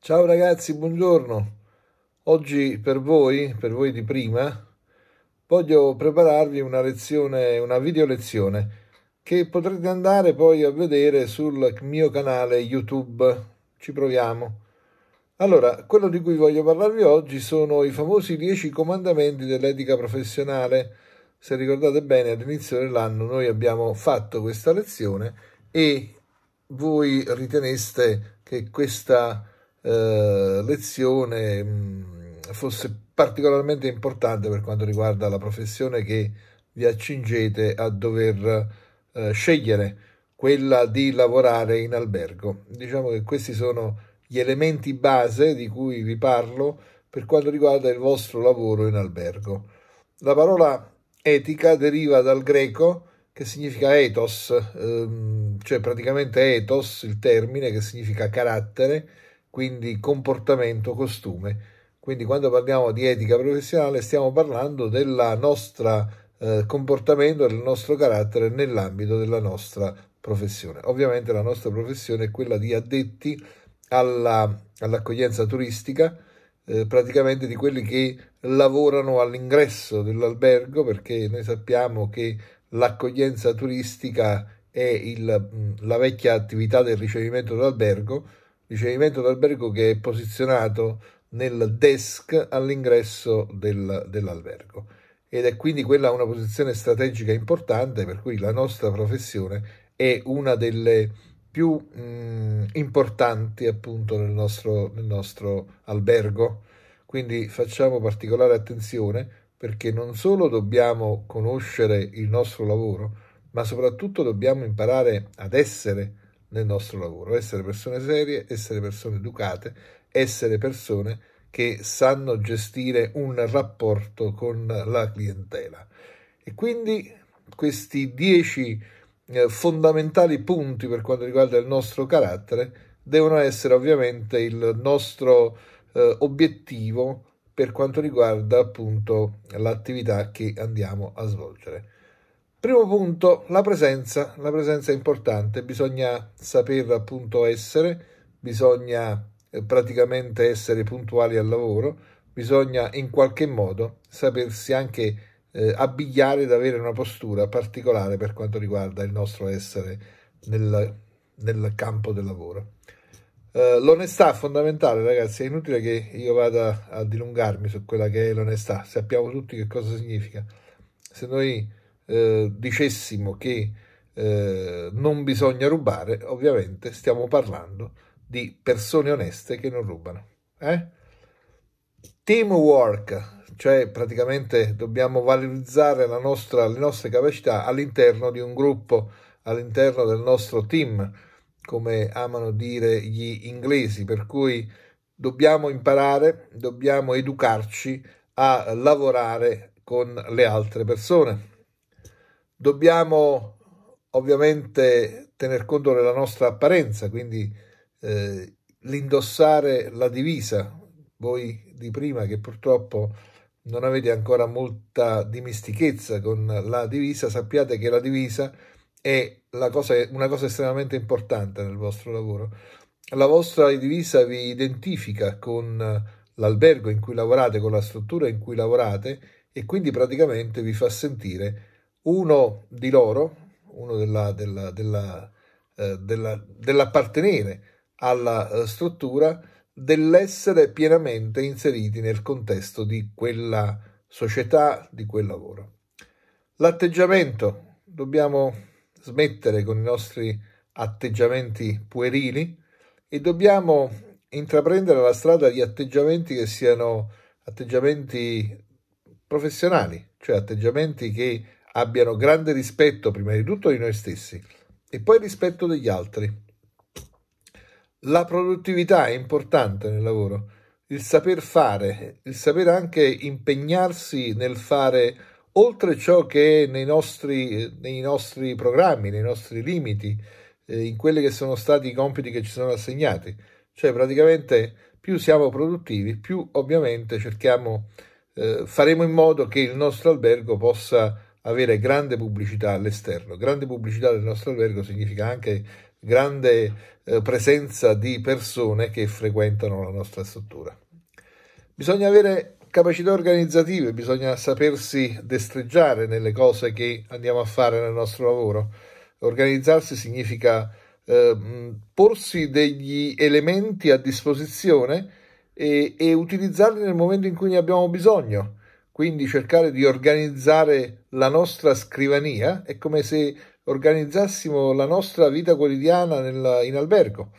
Ciao ragazzi, buongiorno. Oggi per voi, per voi di prima, voglio prepararvi una lezione, una video lezione che potrete andare poi a vedere sul mio canale YouTube. Ci proviamo. Allora, quello di cui voglio parlarvi oggi sono i famosi 10 comandamenti dell'etica professionale. Se ricordate bene, all'inizio dell'anno noi abbiamo fatto questa lezione e voi riteneste che questa eh, lezione mh, mm, fosse particolarmente importante per quanto riguarda la professione che vi accingete a dover eh, scegliere, quella di lavorare in albergo. Diciamo che questi sono gli elementi base di cui vi parlo per quanto riguarda il vostro lavoro in albergo. La parola etica deriva dal greco che significa ethos, ehm, cioè praticamente ethos, il termine che significa carattere, quindi comportamento, costume. Quindi quando parliamo di etica professionale stiamo parlando del nostro eh, comportamento, del nostro carattere nell'ambito della nostra professione. Ovviamente la nostra professione è quella di addetti alla, all'accoglienza turistica, eh, praticamente di quelli che lavorano all'ingresso dell'albergo, perché noi sappiamo che l'accoglienza turistica è il, mm, la vecchia attività del ricevimento dell'albergo, ricevimento d'albergo che è posizionato nel desk all'ingresso del, dell'albergo ed è quindi quella una posizione strategica importante per cui la nostra professione è una delle più mh, importanti appunto nel nostro, nel nostro albergo quindi facciamo particolare attenzione perché non solo dobbiamo conoscere il nostro lavoro ma soprattutto dobbiamo imparare ad essere nel nostro lavoro, essere persone serie, essere persone educate, essere persone che sanno gestire un rapporto con la clientela. E quindi questi dieci eh, fondamentali punti per quanto riguarda il nostro carattere devono essere ovviamente il nostro eh, obiettivo per quanto riguarda appunto l'attività che andiamo a svolgere. Primo punto, la presenza. La presenza è importante, bisogna saperla appunto essere, bisogna eh, praticamente essere puntuali al lavoro, bisogna in qualche modo sapersi anche eh, abbigliare ed avere una postura particolare per quanto riguarda il nostro essere nel, nel campo del lavoro. Eh, l'onestà è fondamentale, ragazzi, è inutile che io vada a dilungarmi su quella che è l'onestà, sappiamo tutti che cosa significa. Se noi eh, dicessimo che eh, non bisogna rubare, ovviamente stiamo parlando di persone oneste che non rubano. Eh? Teamwork, cioè praticamente dobbiamo valorizzare nostra, le nostre capacità all'interno di un gruppo, all'interno del nostro team, come amano dire gli inglesi, per cui dobbiamo imparare, dobbiamo educarci a lavorare con le altre persone. Dobbiamo ovviamente tener conto della nostra apparenza, quindi eh, l'indossare la divisa, voi di prima che purtroppo non avete ancora molta dimistichezza con la divisa, sappiate che la divisa è cosa, una cosa estremamente importante nel vostro lavoro. La vostra divisa vi identifica con l'albergo in cui lavorate, con la struttura in cui lavorate e quindi praticamente vi fa sentire uno di loro, uno della, della, della, eh, dell'appartenere alla eh, struttura, dell'essere pienamente inseriti nel contesto di quella società, di quel lavoro. L'atteggiamento, dobbiamo smettere con i nostri atteggiamenti puerili e dobbiamo intraprendere la strada di atteggiamenti che siano atteggiamenti professionali, cioè atteggiamenti che abbiano grande rispetto prima di tutto di noi stessi e poi rispetto degli altri. La produttività è importante nel lavoro, il saper fare, il saper anche impegnarsi nel fare oltre ciò che è nei nostri, nei nostri programmi, nei nostri limiti, eh, in quelli che sono stati i compiti che ci sono assegnati. Cioè praticamente più siamo produttivi, più ovviamente cerchiamo, eh, faremo in modo che il nostro albergo possa avere grande pubblicità all'esterno. Grande pubblicità del nostro albergo significa anche grande eh, presenza di persone che frequentano la nostra struttura. Bisogna avere capacità organizzative, bisogna sapersi destreggiare nelle cose che andiamo a fare nel nostro lavoro. Organizzarsi significa eh, porsi degli elementi a disposizione e, e utilizzarli nel momento in cui ne abbiamo bisogno quindi cercare di organizzare la nostra scrivania è come se organizzassimo la nostra vita quotidiana nel, in albergo.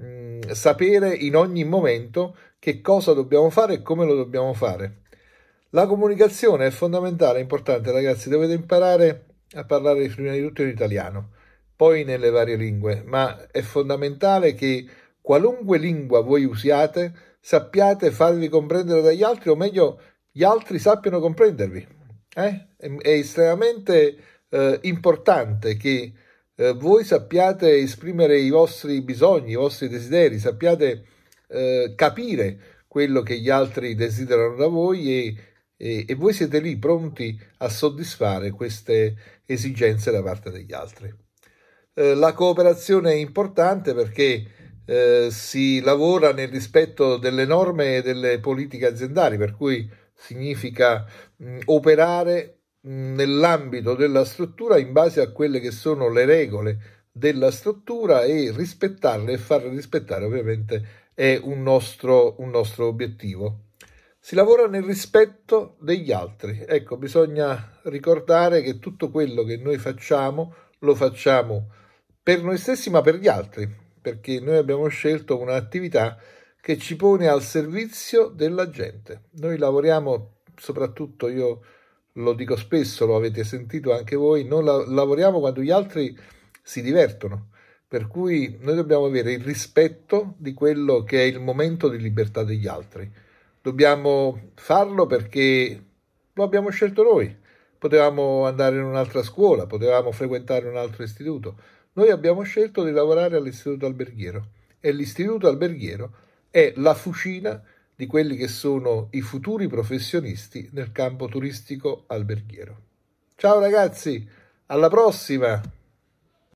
Mm, sapere in ogni momento che cosa dobbiamo fare e come lo dobbiamo fare. La comunicazione è fondamentale, è importante ragazzi, dovete imparare a parlare prima di tutto in italiano, poi nelle varie lingue, ma è fondamentale che qualunque lingua voi usiate sappiate farvi comprendere dagli altri o meglio gli altri sappiano comprendervi. Eh? È, è, estremamente eh, importante che eh, voi sappiate esprimere i vostri bisogni, i vostri desideri, sappiate eh, capire quello che gli altri desiderano da voi e, e, e voi siete lì pronti a soddisfare queste esigenze da parte degli altri. Eh, la cooperazione è importante perché eh, si lavora nel rispetto delle norme e delle politiche aziendali, per cui significa mh, mm, operare mh, mm, nell'ambito della struttura in base a quelle che sono le regole della struttura e rispettarle e farle rispettare ovviamente è un nostro, un nostro obiettivo. Si lavora nel rispetto degli altri. Ecco, bisogna ricordare che tutto quello che noi facciamo lo facciamo per noi stessi ma per gli altri, perché noi abbiamo scelto un'attività che ci pone al servizio della gente. Noi lavoriamo, soprattutto io lo dico spesso, lo avete sentito anche voi, non la- lavoriamo quando gli altri si divertono. Per cui noi dobbiamo avere il rispetto di quello che è il momento di libertà degli altri. Dobbiamo farlo perché lo abbiamo scelto noi. Potevamo andare in un'altra scuola, potevamo frequentare un altro istituto. Noi abbiamo scelto di lavorare all'istituto alberghiero e l'istituto alberghiero è la fucina di quelli che sono i futuri professionisti nel campo turistico alberghiero. Ciao ragazzi, alla prossima!